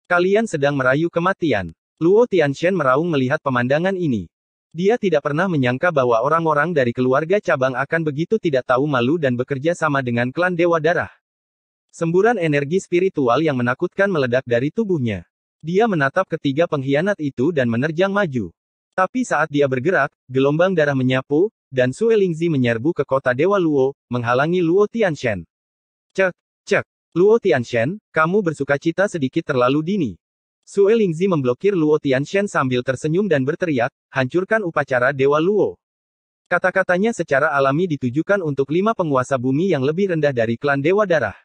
Kalian sedang merayu kematian. Luo Tianxian meraung melihat pemandangan ini. Dia tidak pernah menyangka bahwa orang-orang dari keluarga cabang akan begitu tidak tahu malu dan bekerja sama dengan klan Dewa Darah. Semburan energi spiritual yang menakutkan meledak dari tubuhnya. Dia menatap ketiga pengkhianat itu dan menerjang maju. Tapi saat dia bergerak, gelombang darah menyapu, dan Sue Lingzi menyerbu ke kota Dewa Luo, menghalangi Luo Tianshen. Cek, cek, Luo Tianshen, kamu bersuka cita sedikit terlalu dini. Sue Lingzi memblokir Luo Tianshen sambil tersenyum dan berteriak, hancurkan upacara Dewa Luo. Kata-katanya secara alami ditujukan untuk lima penguasa bumi yang lebih rendah dari klan Dewa Darah.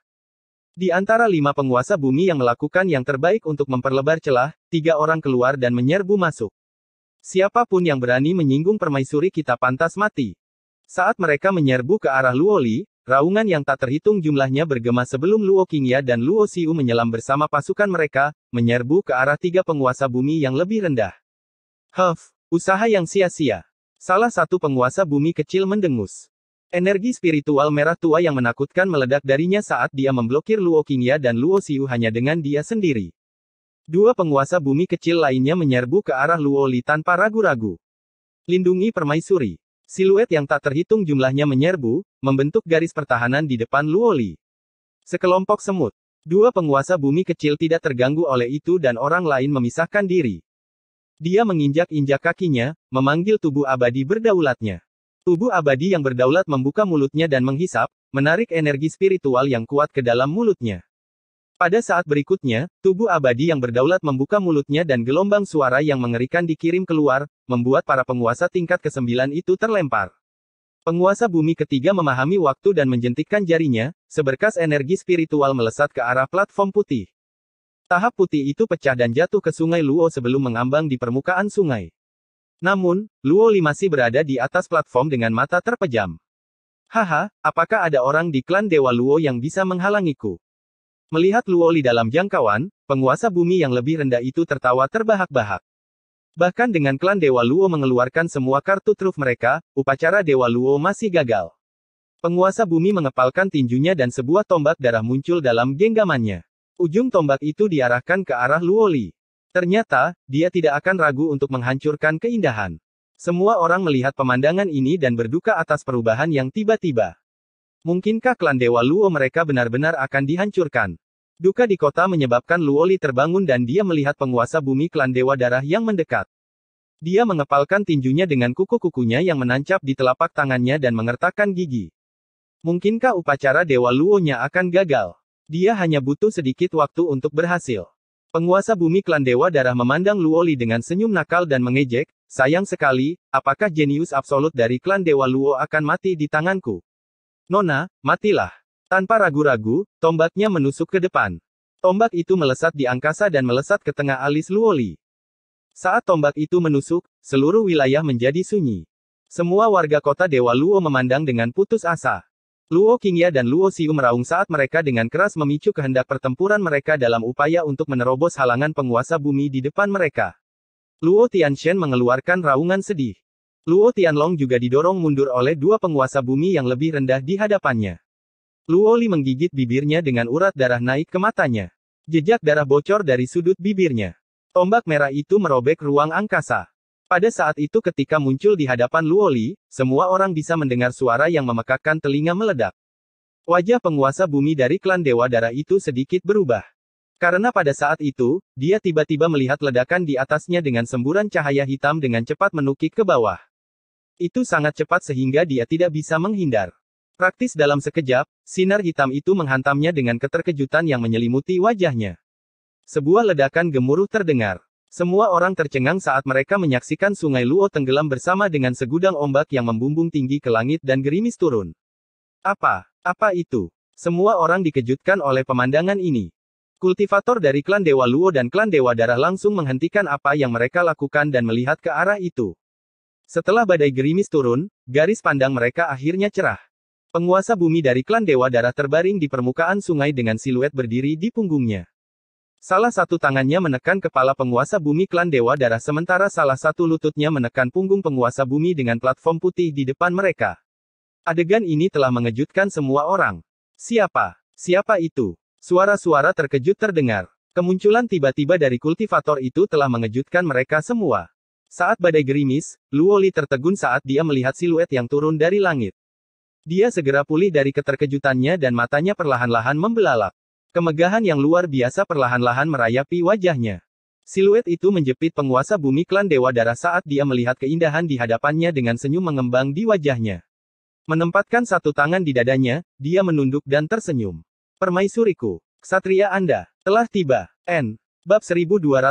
Di antara lima penguasa bumi yang melakukan yang terbaik untuk memperlebar celah, tiga orang keluar dan menyerbu masuk. Siapapun yang berani menyinggung permaisuri kita pantas mati. Saat mereka menyerbu ke arah Luoli, raungan yang tak terhitung jumlahnya bergema sebelum Luo Qingya dan Luo Xiu menyelam bersama pasukan mereka, menyerbu ke arah tiga penguasa bumi yang lebih rendah. Huff, usaha yang sia-sia. Salah satu penguasa bumi kecil mendengus. Energi spiritual merah tua yang menakutkan meledak darinya saat dia memblokir Luo Qingya dan Luo Xiu hanya dengan dia sendiri. Dua penguasa bumi kecil lainnya menyerbu ke arah Luoli tanpa ragu-ragu. Lindungi permaisuri. Siluet yang tak terhitung jumlahnya menyerbu, membentuk garis pertahanan di depan Luoli. Sekelompok semut. Dua penguasa bumi kecil tidak terganggu oleh itu dan orang lain memisahkan diri. Dia menginjak-injak kakinya, memanggil tubuh abadi berdaulatnya. Tubuh abadi yang berdaulat membuka mulutnya dan menghisap, menarik energi spiritual yang kuat ke dalam mulutnya. Pada saat berikutnya, tubuh abadi yang berdaulat membuka mulutnya dan gelombang suara yang mengerikan dikirim keluar, membuat para penguasa tingkat kesembilan itu terlempar. Penguasa bumi ketiga memahami waktu dan menjentikkan jarinya, seberkas energi spiritual melesat ke arah platform putih. Tahap putih itu pecah dan jatuh ke sungai Luo sebelum mengambang di permukaan sungai. Namun, Luo Li masih berada di atas platform dengan mata terpejam. Haha, apakah ada orang di klan Dewa Luo yang bisa menghalangiku? Melihat Luo Li dalam jangkauan, penguasa bumi yang lebih rendah itu tertawa terbahak-bahak. Bahkan dengan klan Dewa Luo mengeluarkan semua kartu truf mereka, upacara Dewa Luo masih gagal. Penguasa bumi mengepalkan tinjunya dan sebuah tombak darah muncul dalam genggamannya. Ujung tombak itu diarahkan ke arah Luo Li. Ternyata, dia tidak akan ragu untuk menghancurkan keindahan. Semua orang melihat pemandangan ini dan berduka atas perubahan yang tiba-tiba. Mungkinkah klan Dewa Luo mereka benar-benar akan dihancurkan? Duka di kota menyebabkan Luoli terbangun dan dia melihat penguasa bumi klan Dewa Darah yang mendekat. Dia mengepalkan tinjunya dengan kuku-kukunya yang menancap di telapak tangannya dan mengertakkan gigi. Mungkinkah upacara Dewa Luonya akan gagal? Dia hanya butuh sedikit waktu untuk berhasil. Penguasa bumi klan Dewa Darah memandang Luoli dengan senyum nakal dan mengejek, sayang sekali, apakah jenius absolut dari klan Dewa Luo akan mati di tanganku? Nona, matilah. Tanpa ragu-ragu, tombaknya menusuk ke depan. Tombak itu melesat di angkasa dan melesat ke tengah alis Luoli. Saat tombak itu menusuk, seluruh wilayah menjadi sunyi. Semua warga kota Dewa Luo memandang dengan putus asa. Luo Qingya dan Luo Xiu meraung saat mereka dengan keras memicu kehendak pertempuran mereka dalam upaya untuk menerobos halangan penguasa bumi di depan mereka. Luo Tianshen mengeluarkan raungan sedih. Luo Tianlong juga didorong mundur oleh dua penguasa bumi yang lebih rendah di hadapannya. Luoli menggigit bibirnya dengan urat darah naik ke matanya. Jejak darah bocor dari sudut bibirnya. Tombak merah itu merobek ruang angkasa. Pada saat itu ketika muncul di hadapan Luoli, semua orang bisa mendengar suara yang memekakkan telinga meledak. Wajah penguasa bumi dari klan Dewa Darah itu sedikit berubah. Karena pada saat itu, dia tiba-tiba melihat ledakan di atasnya dengan semburan cahaya hitam dengan cepat menukik ke bawah. Itu sangat cepat sehingga dia tidak bisa menghindar. Praktis dalam sekejap, sinar hitam itu menghantamnya dengan keterkejutan yang menyelimuti wajahnya. Sebuah ledakan gemuruh terdengar. Semua orang tercengang saat mereka menyaksikan sungai Luo tenggelam bersama dengan segudang ombak yang membumbung tinggi ke langit dan gerimis turun. Apa? Apa itu? Semua orang dikejutkan oleh pemandangan ini. Kultivator dari klan Dewa Luo dan klan Dewa Darah langsung menghentikan apa yang mereka lakukan dan melihat ke arah itu. Setelah badai gerimis turun, garis pandang mereka akhirnya cerah. Penguasa bumi dari klan Dewa Darah terbaring di permukaan sungai dengan siluet berdiri di punggungnya. Salah satu tangannya menekan kepala penguasa bumi klan Dewa Darah sementara salah satu lututnya menekan punggung penguasa bumi dengan platform putih di depan mereka. Adegan ini telah mengejutkan semua orang. Siapa? Siapa itu? Suara-suara terkejut terdengar. Kemunculan tiba-tiba dari kultivator itu telah mengejutkan mereka semua. Saat badai gerimis, Luoli tertegun saat dia melihat siluet yang turun dari langit. Dia segera pulih dari keterkejutannya dan matanya perlahan-lahan membelalak. Kemegahan yang luar biasa perlahan-lahan merayapi wajahnya. Siluet itu menjepit penguasa bumi klan Dewa Darah saat dia melihat keindahan di hadapannya dengan senyum mengembang di wajahnya. Menempatkan satu tangan di dadanya, dia menunduk dan tersenyum. Permaisuriku, Ksatria Anda, telah tiba. N. Bab 1210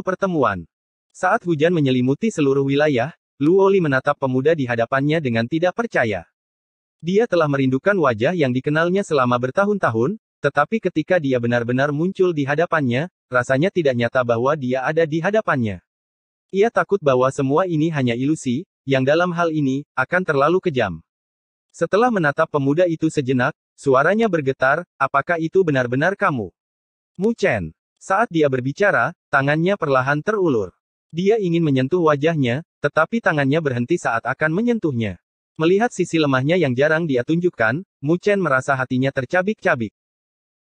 Pertemuan. Saat hujan menyelimuti seluruh wilayah, Luoli menatap pemuda di hadapannya dengan tidak percaya. Dia telah merindukan wajah yang dikenalnya selama bertahun-tahun, tetapi ketika dia benar-benar muncul di hadapannya, rasanya tidak nyata bahwa dia ada di hadapannya. Ia takut bahwa semua ini hanya ilusi, yang dalam hal ini akan terlalu kejam. Setelah menatap pemuda itu sejenak, suaranya bergetar, "Apakah itu benar-benar kamu?" Mu Chen? Saat dia berbicara, tangannya perlahan terulur. Dia ingin menyentuh wajahnya, tetapi tangannya berhenti saat akan menyentuhnya. Melihat sisi lemahnya yang jarang dia tunjukkan, Mu Chen merasa hatinya tercabik-cabik.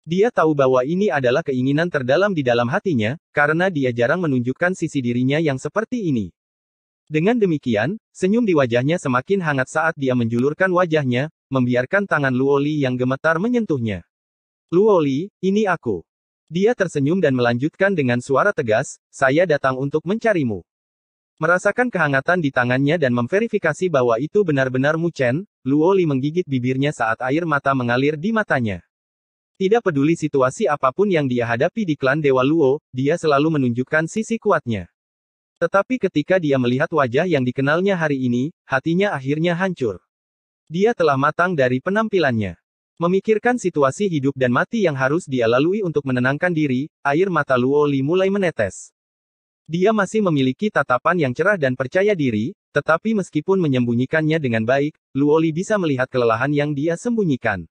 Dia tahu bahwa ini adalah keinginan terdalam di dalam hatinya, karena dia jarang menunjukkan sisi dirinya yang seperti ini. Dengan demikian, senyum di wajahnya semakin hangat saat dia menjulurkan wajahnya, membiarkan tangan Luoli yang gemetar menyentuhnya. Luoli, ini aku. Dia tersenyum dan melanjutkan dengan suara tegas, saya datang untuk mencarimu. Merasakan kehangatan di tangannya dan memverifikasi bahwa itu benar-benar Luo Luoli menggigit bibirnya saat air mata mengalir di matanya. Tidak peduli situasi apapun yang dia hadapi di klan Dewa Luo, dia selalu menunjukkan sisi kuatnya. Tetapi ketika dia melihat wajah yang dikenalnya hari ini, hatinya akhirnya hancur. Dia telah matang dari penampilannya. Memikirkan situasi hidup dan mati yang harus dia lalui untuk menenangkan diri, air mata Luo Luoli mulai menetes. Dia masih memiliki tatapan yang cerah dan percaya diri, tetapi meskipun menyembunyikannya dengan baik, Luoli bisa melihat kelelahan yang dia sembunyikan.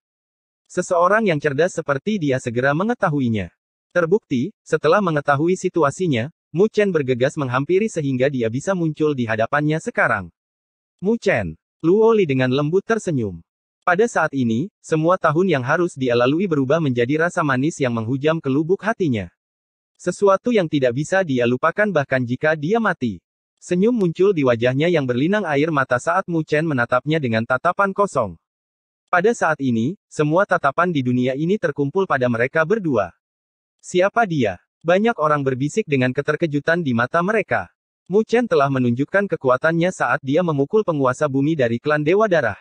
Seseorang yang cerdas seperti dia segera mengetahuinya. Terbukti, setelah mengetahui situasinya, Mu Chen bergegas menghampiri sehingga dia bisa muncul di hadapannya sekarang. Mu Chen, Luoli dengan lembut tersenyum. Pada saat ini, semua tahun yang harus dia lalui berubah menjadi rasa manis yang menghujam ke lubuk hatinya. Sesuatu yang tidak bisa dia lupakan bahkan jika dia mati. Senyum muncul di wajahnya yang berlinang air mata saat Mu Chen menatapnya dengan tatapan kosong. Pada saat ini, semua tatapan di dunia ini terkumpul pada mereka berdua. Siapa dia? Banyak orang berbisik dengan keterkejutan di mata mereka. Mu Chen telah menunjukkan kekuatannya saat dia memukul penguasa bumi dari klan Dewa Darah.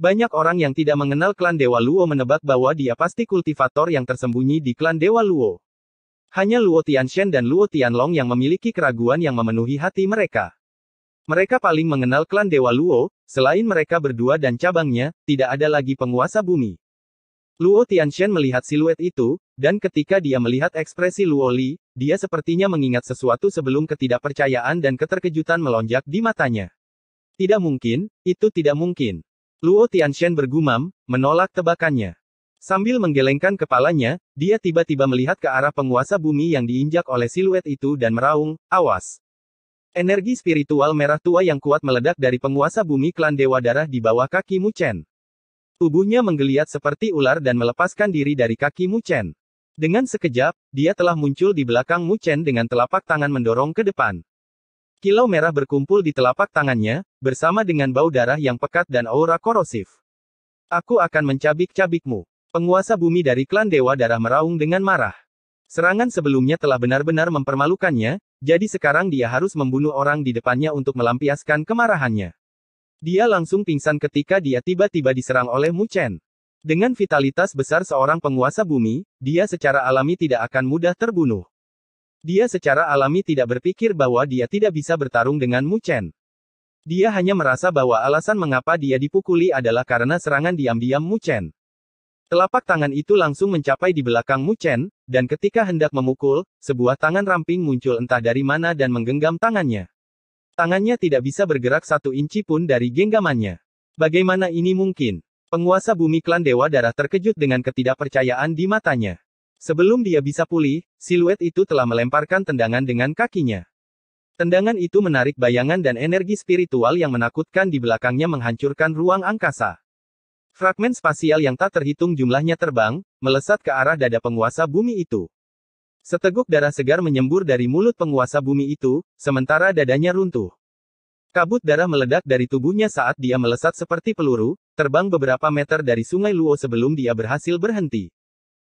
Banyak orang yang tidak mengenal klan Dewa Luo menebak bahwa dia pasti kultivator yang tersembunyi di klan Dewa Luo. Hanya Luo Tianxian dan Luo Tianlong yang memiliki keraguan yang memenuhi hati mereka. Mereka paling mengenal klan Dewa Luo, selain mereka berdua dan cabangnya, tidak ada lagi penguasa bumi. Luo Tianxian melihat siluet itu, dan ketika dia melihat ekspresi Luo Li, dia sepertinya mengingat sesuatu sebelum ketidakpercayaan dan keterkejutan melonjak di matanya. Tidak mungkin, itu tidak mungkin. Luo Tianxian bergumam, menolak tebakannya. Sambil menggelengkan kepalanya, dia tiba-tiba melihat ke arah penguasa bumi yang diinjak oleh siluet itu dan meraung, awas. Energi spiritual merah tua yang kuat meledak dari penguasa bumi klan Dewa Darah di bawah kaki Muchen. Tubuhnya menggeliat seperti ular dan melepaskan diri dari kaki Muchen. Dengan sekejap, dia telah muncul di belakang Muchen dengan telapak tangan mendorong ke depan. Kilau merah berkumpul di telapak tangannya, bersama dengan bau darah yang pekat dan aura korosif. Aku akan mencabik-cabikmu penguasa bumi dari klan Dewa Darah meraung dengan marah. Serangan sebelumnya telah benar-benar mempermalukannya, jadi sekarang dia harus membunuh orang di depannya untuk melampiaskan kemarahannya. Dia langsung pingsan ketika dia tiba-tiba diserang oleh Mu Chen. Dengan vitalitas besar seorang penguasa bumi, dia secara alami tidak akan mudah terbunuh. Dia secara alami tidak berpikir bahwa dia tidak bisa bertarung dengan Mu Chen. Dia hanya merasa bahwa alasan mengapa dia dipukuli adalah karena serangan diam-diam Mu Chen. Telapak tangan itu langsung mencapai di belakang Mu Chen, dan ketika hendak memukul, sebuah tangan ramping muncul entah dari mana dan menggenggam tangannya. Tangannya tidak bisa bergerak satu inci pun dari genggamannya. Bagaimana ini mungkin? Penguasa bumi klan Dewa Darah terkejut dengan ketidakpercayaan di matanya. Sebelum dia bisa pulih, siluet itu telah melemparkan tendangan dengan kakinya. Tendangan itu menarik bayangan dan energi spiritual yang menakutkan di belakangnya menghancurkan ruang angkasa. Fragmen spasial yang tak terhitung jumlahnya terbang, melesat ke arah dada penguasa bumi itu. Seteguk darah segar menyembur dari mulut penguasa bumi itu, sementara dadanya runtuh. Kabut darah meledak dari tubuhnya saat dia melesat seperti peluru, terbang beberapa meter dari sungai Luo sebelum dia berhasil berhenti.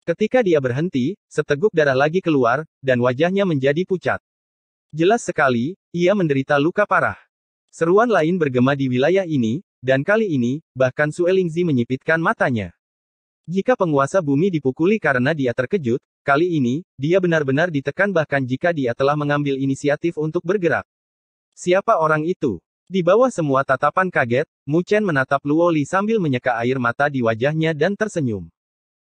Ketika dia berhenti, seteguk darah lagi keluar, dan wajahnya menjadi pucat. Jelas sekali, ia menderita luka parah. Seruan lain bergema di wilayah ini, dan kali ini, bahkan Suelingzi menyipitkan matanya. Jika penguasa bumi dipukuli karena dia terkejut, kali ini, dia benar-benar ditekan bahkan jika dia telah mengambil inisiatif untuk bergerak. Siapa orang itu? Di bawah semua tatapan kaget, Mu Chen menatap Luoli sambil menyeka air mata di wajahnya dan tersenyum.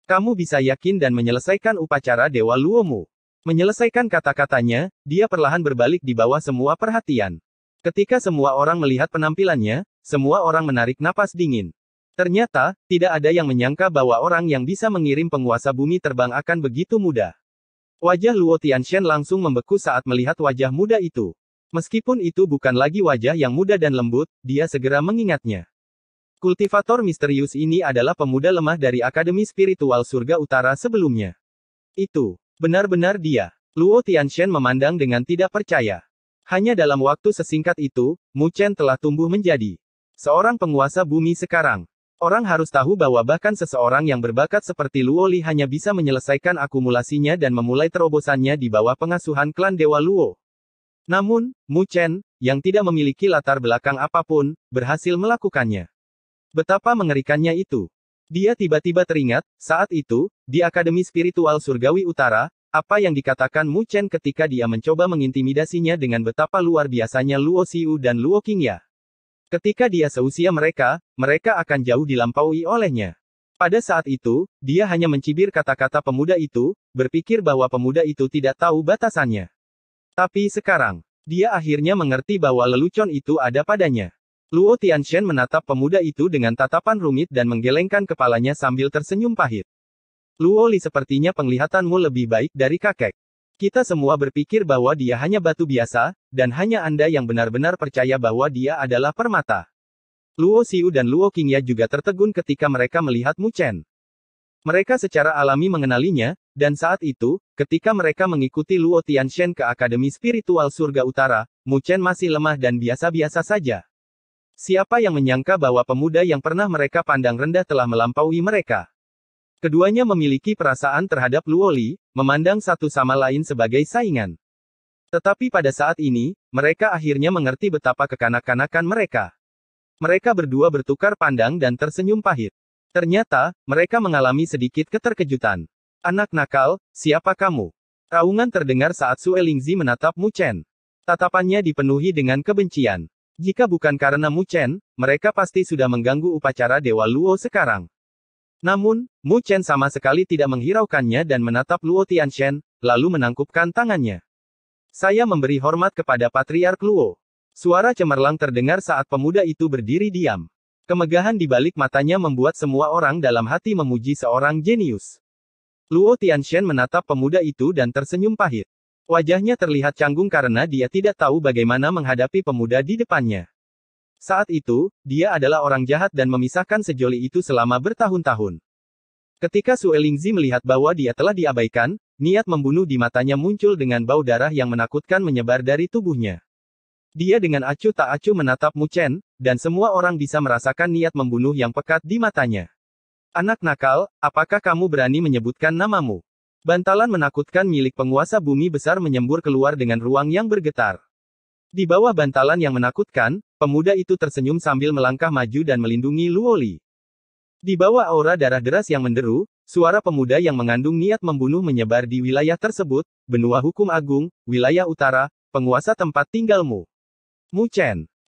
Kamu bisa yakin dan menyelesaikan upacara Dewa Luomu. Menyelesaikan kata-katanya, dia perlahan berbalik di bawah semua perhatian. Ketika semua orang melihat penampilannya, semua orang menarik napas dingin. Ternyata, tidak ada yang menyangka bahwa orang yang bisa mengirim penguasa bumi terbang akan begitu mudah. Wajah Luo Tianxian langsung membeku saat melihat wajah muda itu. Meskipun itu bukan lagi wajah yang muda dan lembut, dia segera mengingatnya. Kultivator misterius ini adalah pemuda lemah dari Akademi Spiritual Surga Utara sebelumnya. Itu, benar-benar dia. Luo Tianxian memandang dengan tidak percaya. Hanya dalam waktu sesingkat itu, Mu Chen telah tumbuh menjadi seorang penguasa bumi sekarang. Orang harus tahu bahwa bahkan seseorang yang berbakat seperti Luo Li hanya bisa menyelesaikan akumulasinya dan memulai terobosannya di bawah pengasuhan klan Dewa Luo. Namun, Mu Chen, yang tidak memiliki latar belakang apapun, berhasil melakukannya. Betapa mengerikannya itu. Dia tiba-tiba teringat, saat itu, di Akademi Spiritual Surgawi Utara, apa yang dikatakan Mu Chen ketika dia mencoba mengintimidasinya dengan betapa luar biasanya Luo Xiu dan Luo Qingya. Ketika dia seusia mereka, mereka akan jauh dilampaui olehnya. Pada saat itu, dia hanya mencibir kata-kata pemuda itu, berpikir bahwa pemuda itu tidak tahu batasannya. Tapi sekarang, dia akhirnya mengerti bahwa lelucon itu ada padanya. Luo Tianxian menatap pemuda itu dengan tatapan rumit dan menggelengkan kepalanya sambil tersenyum pahit. Luoli sepertinya penglihatanmu lebih baik dari kakek. Kita semua berpikir bahwa dia hanya batu biasa, dan hanya Anda yang benar-benar percaya bahwa dia adalah permata. Luo Xiu dan Luo Qingya juga tertegun ketika mereka melihat Mu Chen. Mereka secara alami mengenalinya, dan saat itu, ketika mereka mengikuti Luo Shen ke Akademi Spiritual Surga Utara, Mu Chen masih lemah dan biasa-biasa saja. Siapa yang menyangka bahwa pemuda yang pernah mereka pandang rendah telah melampaui mereka? Keduanya memiliki perasaan terhadap Luoli, memandang satu sama lain sebagai saingan. Tetapi pada saat ini, mereka akhirnya mengerti betapa kekanak-kanakan mereka. Mereka berdua bertukar pandang dan tersenyum pahit. Ternyata, mereka mengalami sedikit keterkejutan. Anak nakal, siapa kamu? Raungan terdengar saat Lingzi menatap Mu Chen. Tatapannya dipenuhi dengan kebencian. Jika bukan karena Mu Chen, mereka pasti sudah mengganggu upacara Dewa Luo sekarang. Namun, Mu Chen sama sekali tidak menghiraukannya dan menatap Luo Tianshen, lalu menangkupkan tangannya. Saya memberi hormat kepada Patriark Luo. Suara cemerlang terdengar saat pemuda itu berdiri diam. Kemegahan di balik matanya membuat semua orang dalam hati memuji seorang jenius. Luo Tianshen menatap pemuda itu dan tersenyum pahit. Wajahnya terlihat canggung karena dia tidak tahu bagaimana menghadapi pemuda di depannya. Saat itu, dia adalah orang jahat dan memisahkan sejoli itu selama bertahun-tahun. Ketika Su Lingzi melihat bahwa dia telah diabaikan, niat membunuh di matanya muncul dengan bau darah yang menakutkan menyebar dari tubuhnya. Dia dengan acuh tak acuh menatap Mu Chen, dan semua orang bisa merasakan niat membunuh yang pekat di matanya. Anak nakal, apakah kamu berani menyebutkan namamu? Bantalan menakutkan milik penguasa bumi besar menyembur keluar dengan ruang yang bergetar. Di bawah bantalan yang menakutkan, Pemuda itu tersenyum sambil melangkah maju dan melindungi Luoli. Di bawah aura darah deras yang menderu, suara pemuda yang mengandung niat membunuh menyebar di wilayah tersebut, benua hukum agung, wilayah utara, penguasa tempat tinggalmu. Mu Chen.